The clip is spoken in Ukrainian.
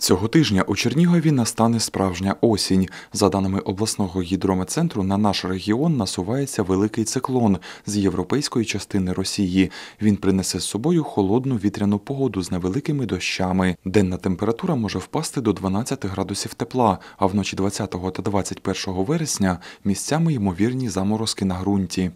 Цього тижня у Чернігові настане справжня осінь. За даними обласного гідрометцентру, на наш регіон насувається великий циклон з європейської частини Росії. Він принесе з собою холодну вітряну погоду з невеликими дощами. Денна температура може впасти до 12 градусів тепла, а вночі 20 та 21 вересня місцями ймовірні заморозки на ґрунті.